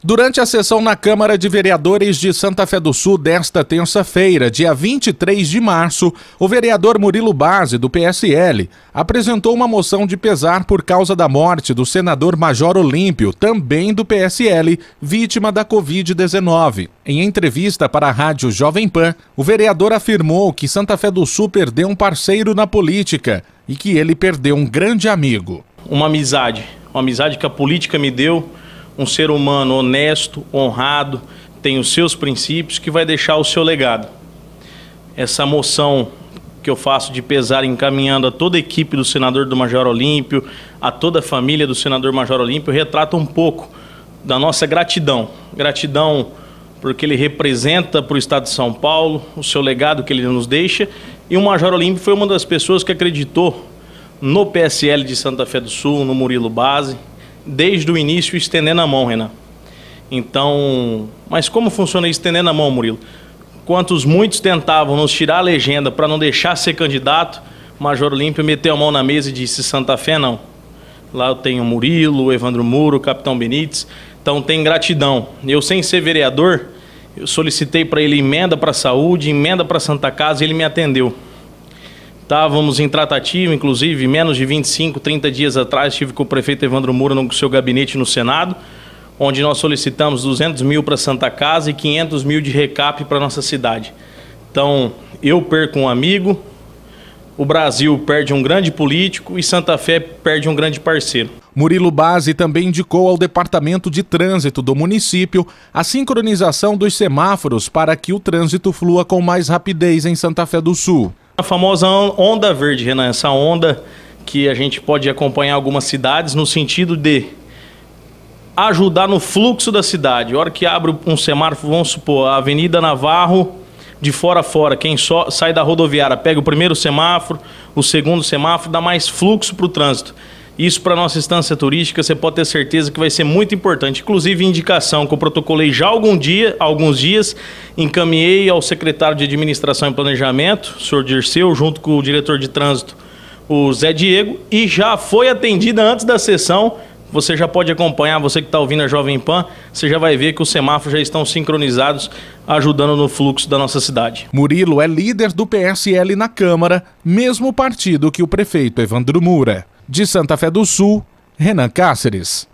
Durante a sessão na Câmara de Vereadores de Santa Fé do Sul desta terça-feira, dia 23 de março, o vereador Murilo Base, do PSL, apresentou uma moção de pesar por causa da morte do senador Major Olímpio, também do PSL, vítima da Covid-19. Em entrevista para a rádio Jovem Pan, o vereador afirmou que Santa Fé do Sul perdeu um parceiro na política e que ele perdeu um grande amigo. Uma amizade, uma amizade que a política me deu um ser humano honesto, honrado, tem os seus princípios, que vai deixar o seu legado. Essa moção que eu faço de pesar encaminhando a toda a equipe do senador do Major Olímpio, a toda a família do senador Major Olímpio, retrata um pouco da nossa gratidão. Gratidão porque ele representa para o Estado de São Paulo o seu legado que ele nos deixa. E o Major Olímpio foi uma das pessoas que acreditou no PSL de Santa Fé do Sul, no Murilo Base, desde o início estendendo a mão, Renan. Então, mas como funciona estendendo a mão, Murilo? Quantos muitos tentavam nos tirar a legenda para não deixar ser candidato, Major Olímpio meteu a mão na mesa e disse: Santa Fé não. Lá eu tenho o Murilo, o Evandro Muro, o Capitão Benites. Então tem gratidão. Eu, sem ser vereador, eu solicitei para ele emenda para a saúde, emenda para Santa Casa e ele me atendeu. Estávamos em tratativa, inclusive, menos de 25, 30 dias atrás, estive com o prefeito Evandro Moura no seu gabinete no Senado, onde nós solicitamos 200 mil para Santa Casa e 500 mil de recap para nossa cidade. Então, eu perco um amigo, o Brasil perde um grande político e Santa Fé perde um grande parceiro. Murilo Base também indicou ao Departamento de Trânsito do município a sincronização dos semáforos para que o trânsito flua com mais rapidez em Santa Fé do Sul. A famosa onda verde, Renan, essa onda que a gente pode acompanhar algumas cidades no sentido de ajudar no fluxo da cidade. A hora que abre um semáforo, vamos supor, a Avenida Navarro de fora a fora, quem só sai da rodoviária pega o primeiro semáforo, o segundo semáforo, dá mais fluxo para o trânsito. Isso para nossa instância turística, você pode ter certeza que vai ser muito importante. Inclusive, indicação que eu protocolei já algum dia, alguns dias, encaminhei ao secretário de Administração e Planejamento, o senhor Dirceu, junto com o diretor de trânsito, o Zé Diego, e já foi atendida antes da sessão. Você já pode acompanhar, você que está ouvindo a Jovem Pan, você já vai ver que os semáforos já estão sincronizados, ajudando no fluxo da nossa cidade. Murilo é líder do PSL na Câmara, mesmo partido que o prefeito Evandro Moura. De Santa Fé do Sul, Renan Cáceres.